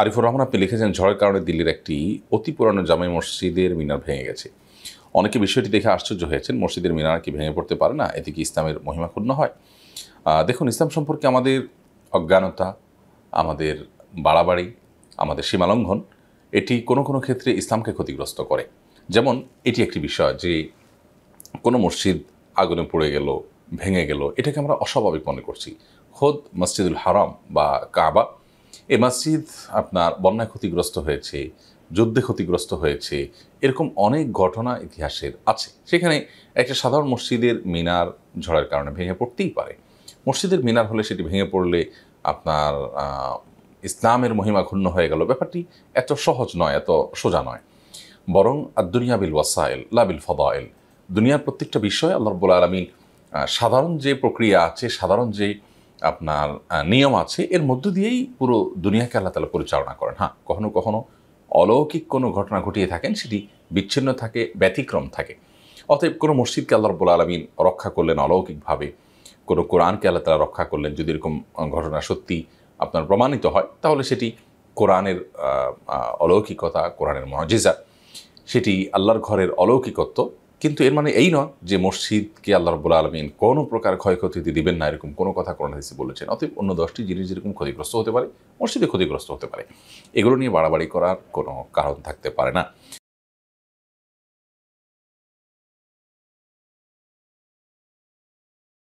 আরিফুর রহমান আপনি লিখেছেন ঝড়ের কারণে দিল্লির একটি অতি পুরানো জামে মসজিদের মিনার ভেঙে গেছে অনেকে বিষয়টি দেখে আশ্চর্য হয়েছেন মসজিদের মিনার কি ভেঙে পড়তে পারে না এতে কি ইসলামের মহিমা ক্ষুণ্ণ হয় দেখুন ইসলাম সম্পর্কে আমাদের অজ্ঞানতা আমাদের বাড়াবাড়ি আমাদের সীমালঙ্ঘন এটি কোনো কোনো ক্ষেত্রে ইসলামকে ক্ষতিগ্রস্ত করে যেমন এটি একটি বিষয় যে কোনো মসজিদ আগুনে পড়ে গেল ভেঙে গেল এটাকে আমরা অস্বাভাবিক মনে করছি খোদ মসজিদুল হারাম বা কাবা এ মসজিদ আপনার বন্যা ক্ষতিগ্রস্ত হয়েছে যুদ্ধে ক্ষতিগ্রস্ত হয়েছে এরকম অনেক ঘটনা ইতিহাসের আছে সেখানে একটা সাধারণ মসজিদের মিনার ঝড়ের কারণে ভেঙে পড়তেই পারে মসজিদের মিনার হলে সেটি ভেঙে পড়লে আপনার ইসলামের মহিমা ক্ষুণ্ণ হয়ে গেল ব্যাপারটি এত সহজ নয় এত সোজা নয় বরং আদুনিয়া বিল ওয়াসায়েল লাবিল ফদায়েল দুনিয়ার প্রত্যেকটা বিষয় আল্লাহ রব্বুল আলমী সাধারণ যে প্রক্রিয়া আছে সাধারণ যে আপনার নিয়ম আছে এর মধ্য দিয়েই পুরো দুনিয়াকে আল্লাহ তালা পরিচালনা করেন হ্যাঁ কখনো কখনো অলৌকিক কোনো ঘটনা ঘটিয়ে থাকেন সেটি বিচ্ছিন্ন থাকে ব্যতিক্রম থাকে অতএব কোনো মসজিদকে আল্লাহ রব্বুল আলমিন রক্ষা করলেন অলৌকিকভাবে কোনো কোরআনকে আল্লাহ তালা রক্ষা করলেন যদি এরকম ঘটনা সত্যি আপনার প্রমাণিত হয় তাহলে সেটি কোরআনের অলৌকিকতা কোরআনের মজিজা সেটি আল্লাহর ঘরের অলৌকিকত্ব কিন্তু এর মানে এই নয় যে মসজিদকে আল্লাহ রব্বুল আলমিন কোনো প্রকার দিতে দিবেন না এরকম কোনো কথা কোনো হিসেবে বলেছেন অতএব অন্য দশটি জিনিস যেরকম ক্ষতিগ্রস্ত হতে পারে মসজিদে ক্ষতিগ্রস্ত হতে পারে এগুলো নিয়ে বাড়াবাড়ি করার কোনো কারণ থাকতে পারে না